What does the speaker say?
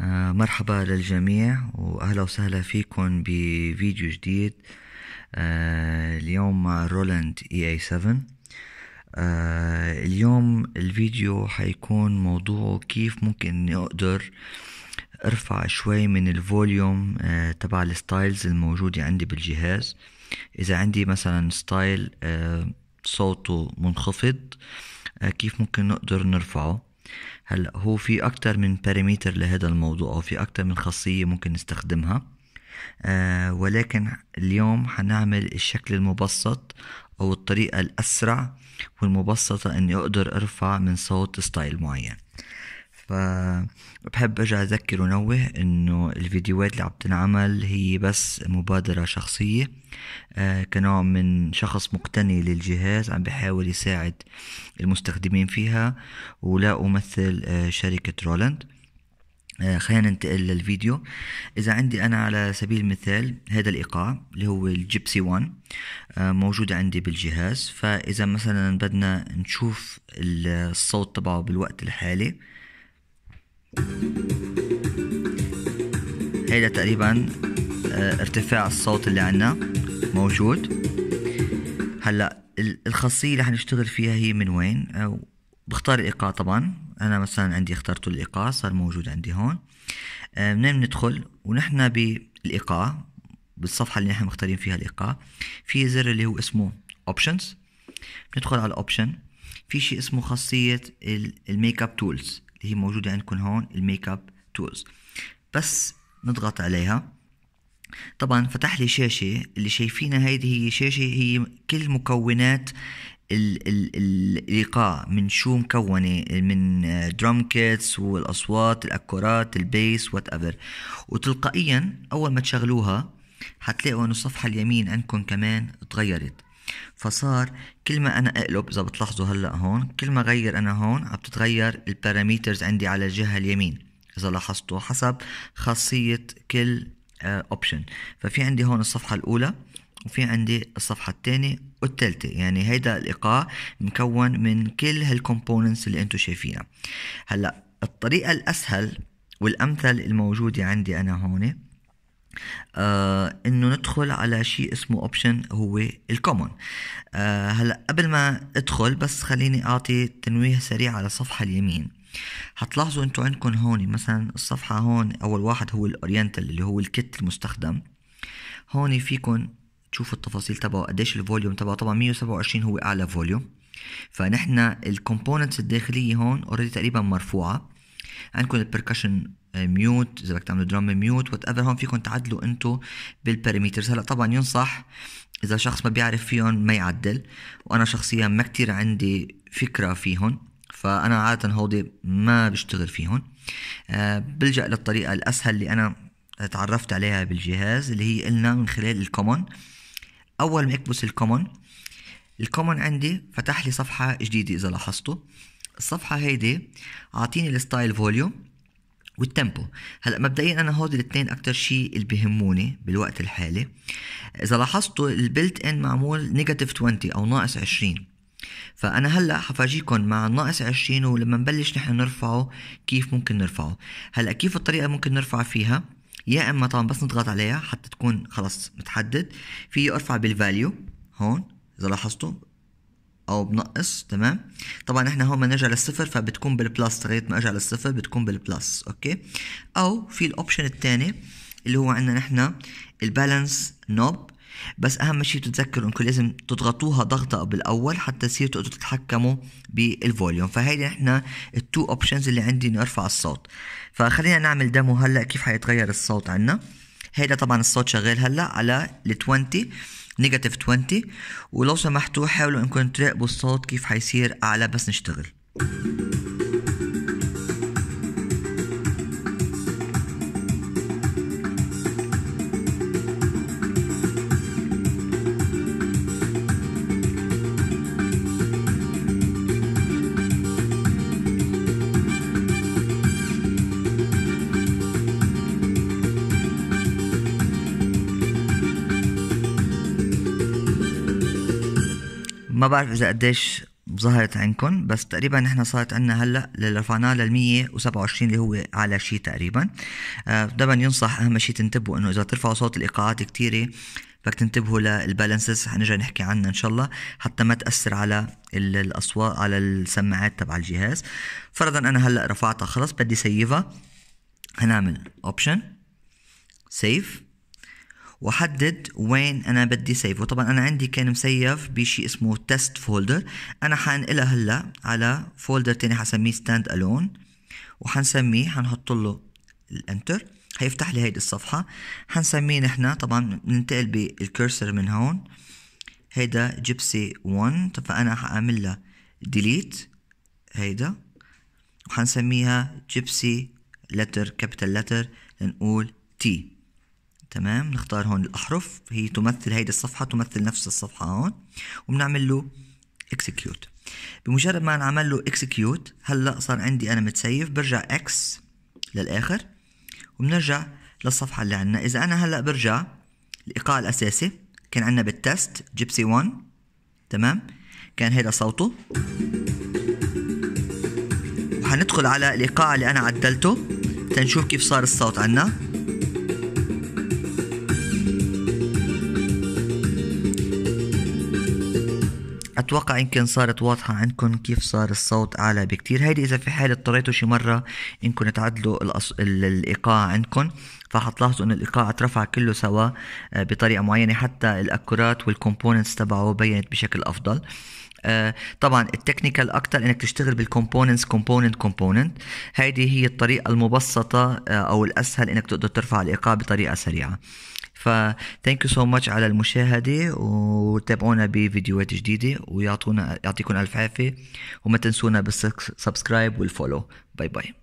آه، مرحبا للجميع واهلا وسهلا فيكم بفيديو جديد آه، اليوم مع رولاند اي اي 7 آه، اليوم الفيديو حيكون موضوعه كيف ممكن اني اقدر ارفع شوي من الفوليوم تبع الستايلز الموجودة عندي بالجهاز اذا عندي مثلا ستايل صوته منخفض كيف ممكن نقدر نرفعه هلا هو في اكتر من باراميتر لهذا الموضوع او في اكتر من خاصيه ممكن نستخدمها آه ولكن اليوم حنعمل الشكل المبسط او الطريقه الاسرع والمبسطه اني اقدر ارفع من صوت ستايل معين فبحب ارجع اذكر ونوه انه الفيديوهات اللي عم تنعمل هي بس مبادرة شخصية آه، كنوع من شخص مقتني للجهاز عم بحاول يساعد المستخدمين فيها ولا امثل آه، شركة رولاند آه، خلينا ننتقل للفيديو اذا عندي انا على سبيل المثال هذا الايقاع اللي هو الجيبسي 1 موجود عندي بالجهاز فاذا مثلا بدنا نشوف الصوت تبعه بالوقت الحالي هيدا تقريبا آه، ارتفاع الصوت اللي عنا موجود هلا الخاصية اللي حنشتغل فيها هي من وين آه، بختار الإيقاع طبعا أنا مثلا عندي اخترت الإيقاع صار موجود عندي هون آه، منين بندخل ونحن بالإيقاع بالصفحة اللي نحن مختارين فيها الإيقاع في زر اللي هو اسمه Options ندخل على Option في شيء اسمه خاصية الميك اب تولز اللي هي موجودة عندكم هون الميك اب تولز بس نضغط عليها طبعا فتح لي شاشة اللي شايفينها هيدي هي شاشة هي كل مكونات ال ال ال الايقاع من شو مكونه من درام كيتس والاصوات الاكورات البيس وات ايفر وتلقائيا اول ما تشغلوها حتلاقوا انه الصفحه اليمين عندكم كمان تغيرت فصار كل ما انا اقلب اذا بتلاحظوا هلا هون كل ما غير انا هون عم تتغير الباراميترز عندي على الجهه اليمين اذا لاحظتوا حسب خاصيه كل اوبشن آه، ففي عندي هون الصفحه الاولى وفي عندي الصفحة الثانية والثالثة يعني هيدا الإيقاع مكون من كل هالكومبوننتس اللي انتم شايفينها هلا الطريقة الأسهل والأمثل الموجودة عندي أنا هون آه انه ندخل على شيء اسمه اوبشن هو الكومون آه هلا قبل ما ادخل بس خليني اعطي تنويه سريع على الصفحه اليمين هتلاحظوا انتم عندكم هون مثلا الصفحه هون اول واحد هو الاورينتال اللي هو الكت المستخدم هون فيكم تشوفوا التفاصيل تبعه قديش الفوليوم تبعه طبعا 127 هو اعلى فوليوم فنحن الكومبوننتس الداخليه هون اوريدي تقريبا مرفوعه عندكم البركشن ميوت اذا بدك تعملوا درام ميوت وات ايفر هون فيكم تعدلوا انتم بالباراميترز هلا طبعا ينصح اذا شخص ما بيعرف فيهم ما يعدل وانا شخصيا ما كتير عندي فكره فيهم فانا عاده هودي ما بشتغل فيهم أه بلجا للطريقه الاسهل اللي انا تعرفت عليها بالجهاز اللي هي قلنا من خلال الكومون اول ما اكبس الكومون الكومون عندي فتح لي صفحه جديده اذا لاحظتوا الصفحه هيدي اعطيني الستايل فوليوم والتيمبو هلا مبدئيا انا هودي الاثنين اكثر شيء اللي بهموني بالوقت الحالي اذا لاحظتوا البلت ان معمول نيجاتيف 20 او ناقص 20 فانا هلا حفاجيكم مع الناقص 20 ولما نبلش نحن نرفعه كيف ممكن نرفعه هلا كيف الطريقه ممكن نرفع فيها يا اما طبعا بس نضغط عليها حتى تكون خلص متحدد في ارفع بالفاليو هون اذا لاحظتوا او بنقص تمام طبعا احنا هون نرجع للصفر فبتكون بالبلس لغايه ما ارجع للصفر بتكون بالبلس اوكي او في الاوبشن الثاني اللي هو عندنا نحن البالانس نوب بس اهم شيء تتذكروا انكم لازم تضغطوها ضغطه بالاول حتى تصير تقدروا تتحكموا بالفوليوم فهيدي نحن التو اوبشنز اللي عندي نرفع ارفع الصوت فخلينا نعمل ديمو هلا كيف حيتغير الصوت عندنا هيدا طبعا الصوت شغال هلا على ال 20 نيجاتيف 20 ولو سمحتوا حاولوا انكم تراقبوا الصوت كيف حيصير اعلى بس نشتغل ما بعرف اذا قديش ظهرت عندكم بس تقريبا احنا صارت عندنا هلا اللي رفعناه لل 127 اللي هو اعلى شيء تقريبا آه، دائما ينصح اهم شيء تنتبهوا انه اذا ترفعوا صوت الايقاعات كثيره بدك تنتبهوا للبالانسز حنرجع نحكي عنها ان شاء الله حتى ما تاثر على الاصوات على السماعات تبع الجهاز فرضا انا هلا رفعتها خلص بدي سيفها هنعمل اوبشن سيف واحدد وين انا بدي سيف طبعا انا عندي كان مسيف بشيء اسمه تيست فولدر انا حانقلها هلا على فولدر تاني حسميه ستاند الون وحنسميه حنحط له الانتر هيفتح لي هيدي الصفحة حنسميه نحنا طبعا بننتقل بالكرسر من هون هيدا جيبسي 1 فأنا حأعمل لها ديليت هيدا وحنسميها جيبسي لتر كابيتال لتر لنقول تي تمام نختار هون الأحرف هي تمثل هيدي الصفحة تمثل نفس الصفحة هون وبنعمل له اكسكيوت بمجرد ما نعمل له اكسكيوت هلا صار عندي أنا متسيف برجع اكس للآخر وبنرجع للصفحة اللي عندنا إذا أنا هلا برجع الإيقاع الأساسي كان عندنا بالتست جيبسي 1 تمام كان هيدا صوته وحندخل على الإيقاع اللي أنا عدلته تنشوف كيف صار الصوت عندنا اتوقع يمكن صارت واضحه عندكم كيف صار الصوت اعلى بكتير هيدي اذا في حال اضطريتوا شي مره انكم تعدلوا الأص... الايقاع عندكم فحتلاحظوا انه الايقاع اترفع كله سوا آه، بطريقه معينه حتى الاكورات والكومبوننتس تبعه بينت بشكل افضل آه طبعا التكنيكال اكثر انك تشتغل بالكومبوننتس كومبوننت كومبوننت هيدي هي الطريقه المبسطه آه او الاسهل انك تقدر ترفع الايقاع بطريقه سريعه فثانك يو سو ماتش على المشاهده وتابعونا بفيديوهات جديده ويعطونا يعطيكم الف عافيه وما تنسونا بالسبسكرايب والفولو باي باي